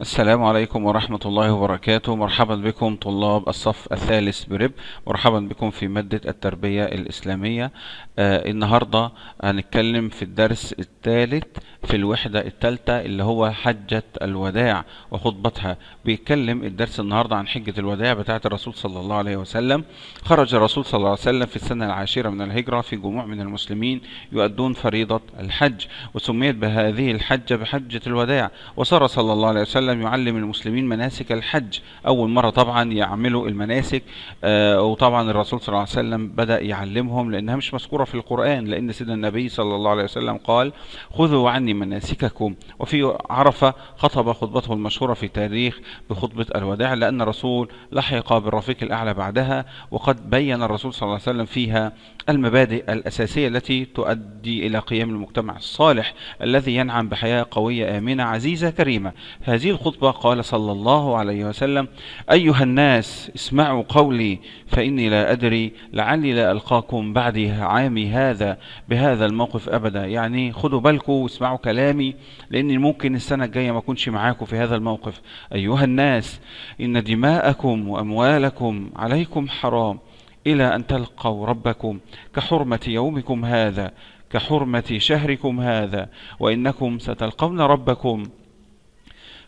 السلام عليكم ورحمة الله وبركاته مرحبا بكم طلاب الصف الثالث برب مرحبا بكم في مادة التربية الإسلامية آه النهاردة هنتكلم في الدرس الثالث في الوحدة الثالثة اللي هو حجة الوداع وخطبتها بيتكلم الدرس النهاردة عن حجة الوداع بتاعة الرسول صلى الله عليه وسلم خرج الرسول صلى الله عليه وسلم في السنة العاشرة من الهجرة في جموع من المسلمين يؤدون فريضة الحج وسميت بهذه الحجة بحجة الوداع وصار صلى الله عليه وسلم يعلم المسلمين مناسك الحج أول مرة طبعا يعملوا المناسك آه وطبعا الرسول صلى الله عليه وسلم بدأ يعلمهم لأنها مش مذكورة في القرآن لأن سيدنا النبي صلى الله عليه وسلم قال خذوا عني عني مناسككم وفي عرفة خطب خطبته المشهورة في تاريخ بخطبة الوداع لأن الرسول لحق بالرفيق الأعلى بعدها وقد بين الرسول صلى الله عليه وسلم فيها المبادئ الأساسية التي تؤدي إلى قيام المجتمع الصالح الذي ينعم بحياة قوية آمنة عزيزة كريمة هذه الخطبة قال صلى الله عليه وسلم أيها الناس اسمعوا قولي فإني لا أدري لعلي لا ألقاكم بعد عامي هذا بهذا الموقف أبدا يعني خذوا بالكم واسمعوا كلامي لأن ممكن السنة الجاية ما أكونش معاكم في هذا الموقف أيها الناس إن دماءكم وأموالكم عليكم حرام إلى أن تلقوا ربكم كحرمة يومكم هذا كحرمة شهركم هذا وإنكم ستلقون ربكم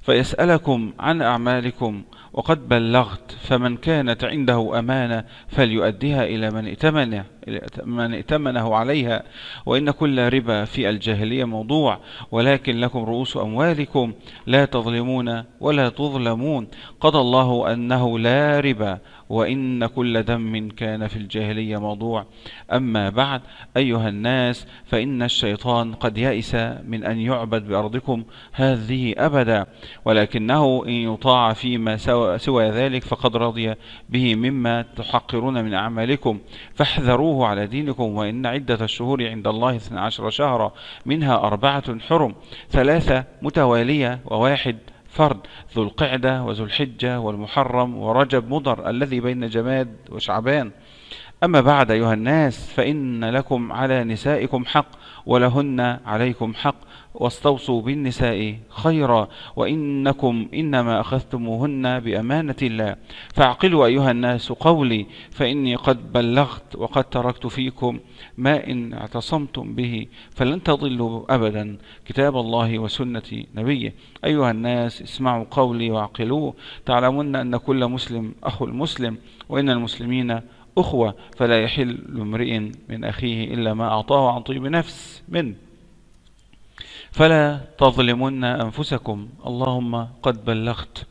فيسألكم عن أعمالكم وقد بلغت فمن كانت عنده أمانة فليؤدها إلى من ائتمنه من ائتمنه عليها وإن كل ربا في الجاهلية موضوع ولكن لكم رؤوس أموالكم لا تظلمون ولا تظلمون قضى الله أنه لا ربا وإن كل دم كان في الجاهلية موضوع أما بعد أيها الناس فإن الشيطان قد يئس من أن يعبد بأرضكم هذه أبدا ولكنه إن يطاع فيما سوى ذلك فقد رضي به مما تحقرون من أعمالكم فاحذروه على دينكم وإن عدة الشهور عند الله اثنا عشر شهرا منها أربعة حرم ثلاثة متوالية وواحد فرد ذو القعدة وذو الحجة والمحرم ورجب مضر الذي بين جماد وشعبان أما بعد أيها الناس فإن لكم على نسائكم حق ولهن عليكم حق واستوصوا بالنساء خيرا وإنكم إنما أخذتموهن بأمانة الله فاعقلوا أيها الناس قولي فإني قد بلغت وقد تركت فيكم ما إن اعتصمتم به فلن تضلوا أبدا كتاب الله وسنة نبيه أيها الناس اسمعوا قولي واعقلوه تعلمون أن كل مسلم أخو المسلم وإن المسلمين أخوة فلا يحل امرئ من أخيه إلا ما أعطاه عن طيب نفس منه فلا تظلمن أنفسكم اللهم قد بلغت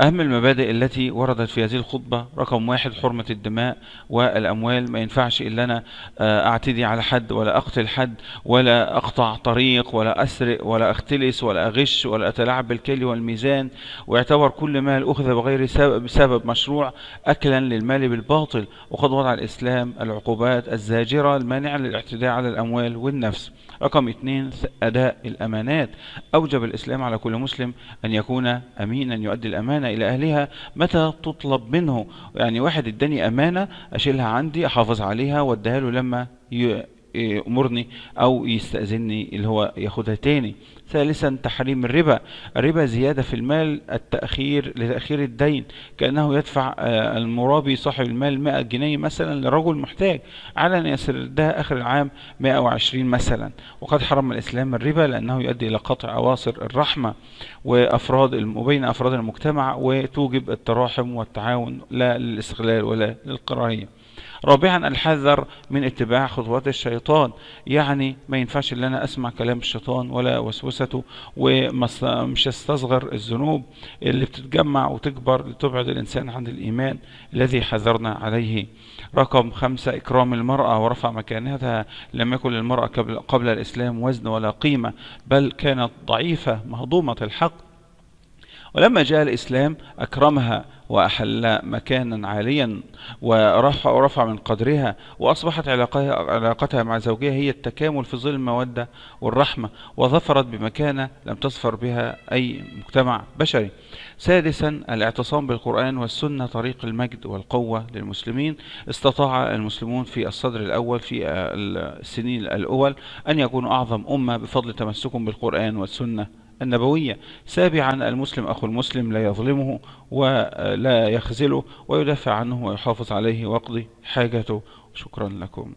أهم المبادئ التي وردت في هذه الخطبة رقم واحد حرمة الدماء والأموال ما ينفعش إلا أنا آه، أعتدي على حد ولا أقتل حد ولا أقطع طريق ولا أسرق ولا أختلس ولا أغش ولا أتلاعب بالكيل والميزان ويعتبر كل مال أخذ بغير سبب, بسبب مشروع أكلا للمال بالباطل وقد وضع الإسلام العقوبات الزاجرة المانعة للاعتداء على الأموال والنفس رقم اثنين أداء الأمانات أوجب الإسلام على كل مسلم أن يكون أمينا يؤدي الأمانة الأمانة إلى أهلها متى تطلب منه يعني واحد اداني أمانة أشيلها عندي أحافظ عليها واديها له لما يأمرني أو يستأذني اللي هو ياخدها تاني ثالثا تحريم الربا الربا زيادة في المال التأخير لتأخير الدين كأنه يدفع آه، المرابي صاحب المال 100 جنيه مثلا لرجل محتاج على أن يسردها آخر العام 120 مثلا وقد حرم الإسلام الربا لأنه يؤدي إلى قطع أواصر الرحمة وأفراد وبين أفراد المجتمع وتوجب التراحم والتعاون لا للاستغلال ولا للقرارية رابعا الحذر من اتباع خطوات الشيطان يعني ما ينفعش ان انا اسمع كلام الشيطان ولا وسوسته ومش استصغر الذنوب اللي بتتجمع وتكبر لتبعد الانسان عن الايمان الذي حذرنا عليه رقم خمسة اكرام المرأة ورفع مكانتها لم يكن للمرأة قبل, قبل الاسلام وزن ولا قيمة بل كانت ضعيفة مهضومة الحق ولما جاء الإسلام أكرمها وأحل مكانا عاليا ورفع ورفع من قدرها وأصبحت علاقتها مع زوجها هي التكامل في ظل المودة والرحمة وظفرت بمكانة لم تظفر بها أي مجتمع بشري سادسا الاعتصام بالقرآن والسنة طريق المجد والقوة للمسلمين استطاع المسلمون في الصدر الأول في السنين الأول أن يكونوا أعظم أمة بفضل تمسكهم بالقرآن والسنة النبوية سابعا المسلم أخو المسلم لا يظلمه ولا يخذله ويدافع عنه ويحافظ عليه ويقضي حاجته شكرا لكم